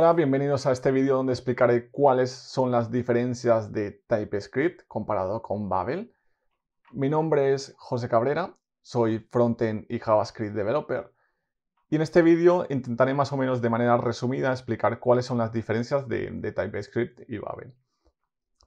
Hola, bienvenidos a este vídeo donde explicaré cuáles son las diferencias de TypeScript comparado con Babel. Mi nombre es José Cabrera, soy frontend y JavaScript developer. Y en este vídeo intentaré más o menos de manera resumida explicar cuáles son las diferencias de, TypeScript y Babel.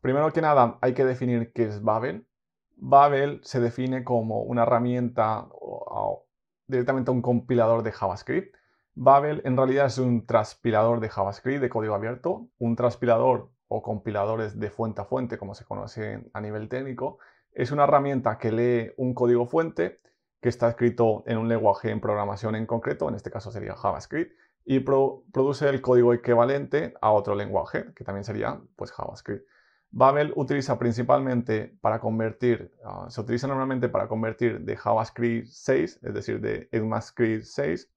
Primero que nada, hay que definir qué es Babel. Babel se define como una herramienta o directamente un compilador de JavaScript Babel en realidad es un transpilador de JavaScript, de código abierto, un transpilador o compiladores de fuente a fuente, como se conoce a nivel técnico. Es una herramienta que lee un código fuente que está escrito en un lenguaje en programación en concreto, en este caso sería JavaScript, y produce el código equivalente a otro lenguaje, que también sería pues, JavaScript. Babel utiliza principalmente para convertir, ah, se utiliza normalmente para convertir de JavaScript 6, es decir, de ECMAScript 6,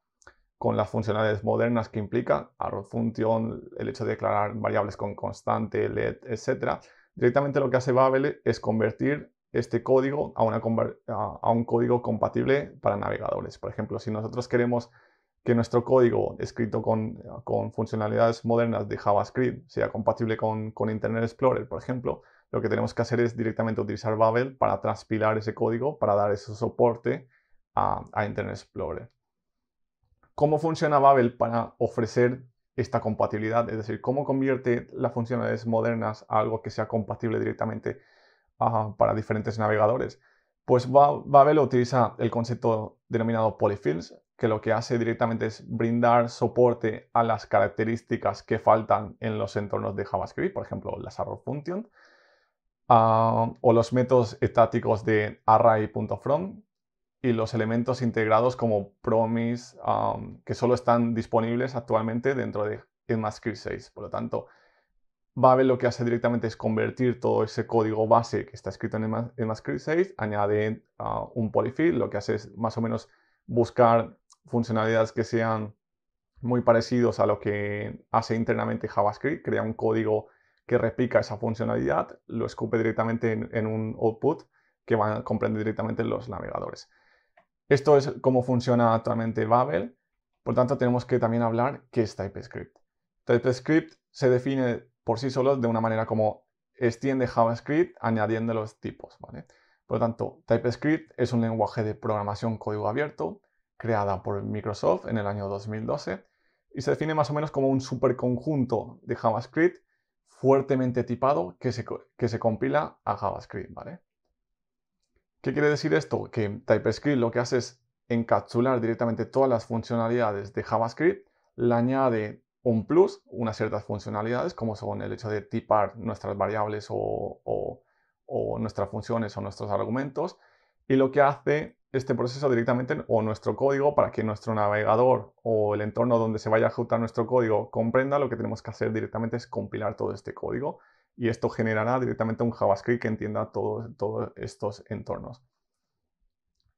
con las funcionalidades modernas que implica, arrow function, el hecho de declarar variables con constante, let, etcétera, Directamente lo que hace Babel es convertir este código a, un código compatible para navegadores. Por ejemplo, si nosotros queremos que nuestro código escrito con, funcionalidades modernas de JavaScript sea compatible con, Internet Explorer, por ejemplo, lo que tenemos que hacer es directamente utilizar Babel para transpilar ese código, para dar ese soporte a Internet Explorer. ¿Cómo funciona Babel para ofrecer esta compatibilidad? Es decir, ¿cómo convierte las funcionalidades modernas a algo que sea compatible directamente para diferentes navegadores? Pues Babel utiliza el concepto denominado polyfills, que lo que hace directamente es brindar soporte a las características que faltan en los entornos de JavaScript, por ejemplo, las arrow function, ah, o los métodos estáticos de array.from, y los elementos integrados como Promise, que solo están disponibles actualmente dentro de ECMAScript 6. Por lo tanto, Babel lo que hace directamente es convertir todo ese código base que está escrito en ECMAScript 6, añade ah, un polyfill, lo que hace es más o menos buscar funcionalidades que sean muy parecidos a lo que hace internamente JavaScript, crea un código que replica esa funcionalidad, lo escupe directamente en, un output que van a comprender directamente los navegadores. Esto es cómo funciona actualmente Babel. Por tanto, tenemos que también hablar qué es TypeScript. TypeScript se define por sí solo de una manera como extiende JavaScript añadiendo los tipos. ¿vale? Por lo tanto, TypeScript es un lenguaje de programación código abierto creada por Microsoft en el año 2012 y se define más o menos como un superconjunto de JavaScript fuertemente tipado que se, que se compila a JavaScript. ¿vale? ¿Qué quiere decir esto? Que TypeScript lo que hace es encapsular directamente todas las funcionalidades de JavaScript, le añade un plus, unas ciertas funcionalidades, como son el hecho de tipar nuestras variables o, nuestras funciones o nuestros argumentos, y lo que hace este proceso directamente o nuestro código para que nuestro navegador o el entorno donde se vaya a ejecutar nuestro código comprenda lo que tenemos que hacer directamente es compilar todo este código y esto generará directamente un JavaScript que entienda todos estos entornos.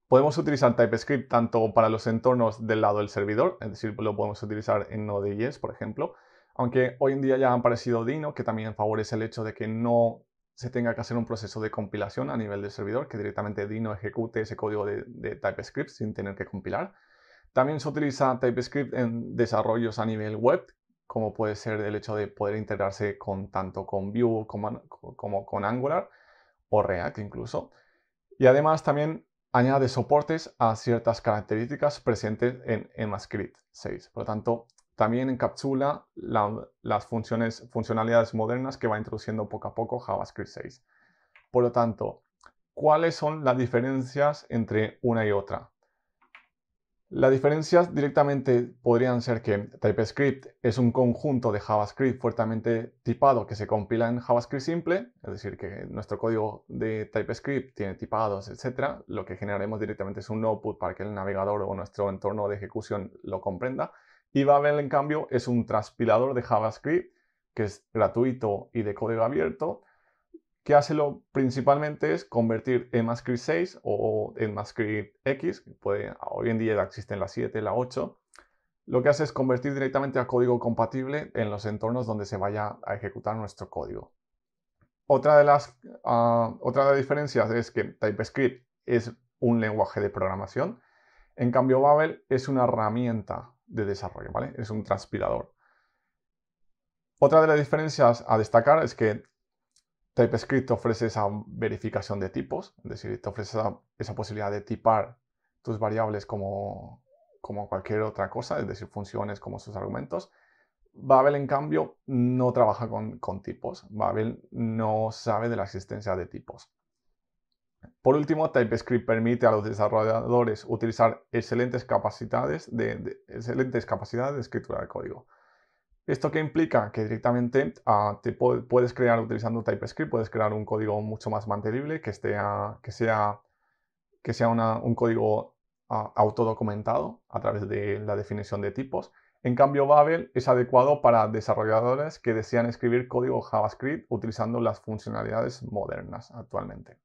Podemos utilizar TypeScript tanto para los entornos del lado del servidor, es decir, lo podemos utilizar en Node.js, por ejemplo, aunque hoy en día ya ha aparecido Dino, que también favorece el hecho de que no se tenga que hacer un proceso de compilación a nivel del servidor, que directamente Dino ejecute ese código de TypeScript sin tener que compilar. También se utiliza TypeScript en desarrollos a nivel web, como puede ser el hecho de poder integrarse tanto con Vue como, con Angular o React incluso. Y además también añade soportes a ciertas características presentes en JavaScript 6. Por lo tanto, también encapsula las funciones, funcionalidades modernas que va introduciendo poco a poco JavaScript 6. Por lo tanto, ¿cuáles son las diferencias entre una y otra? Las diferencias directamente podrían ser que TypeScript es un conjunto de JavaScript fuertemente tipado que se compila en JavaScript simple, es decir, que nuestro código de TypeScript tiene tipados, etc. Lo que generaremos directamente es un output para que el navegador o nuestro entorno de ejecución lo comprenda. Y Babel, en cambio, es un transpilador de JavaScript que es gratuito y de código abierto ¿Qué hace lo principalmente es convertir ECMAScript 6 o ECMAScript X, puede, hoy en día ya existen la 7, la 8, lo que hace es convertir directamente a código compatible en los entornos donde se vaya a ejecutar nuestro código. Otra de las, ah, otra de las diferencias es que TypeScript es un lenguaje de programación, en cambio Babel es una herramienta de desarrollo, ¿vale? Es un transpirador. Otra de las diferencias a destacar es que TypeScript ofrece esa verificación de tipos, es decir, te ofrece esa, posibilidad de tipar tus variables como, cualquier otra cosa, es decir, funciones como sus argumentos. Babel, en cambio, no trabaja con, tipos. Babel no sabe de la existencia de tipos. Por último, TypeScript permite a los desarrolladores utilizar excelentes capacidades de escritura de código. ¿Esto qué implica? Que directamente ah, puedes crear, utilizando TypeScript, puedes crear un código mucho más mantenible, que, sea, que sea un código ah, autodocumentado a través de la definición de tipos. En cambio, Babel es adecuado para desarrolladores que desean escribir código JavaScript utilizando las funcionalidades modernas actualmente.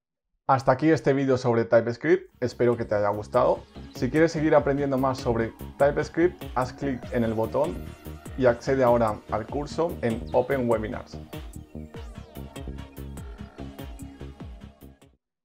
Hasta aquí este vídeo sobre TypeScript, espero que te haya gustado. Si quieres seguir aprendiendo más sobre TypeScript, haz clic en el botón y accede ahora al curso en Open Webinars.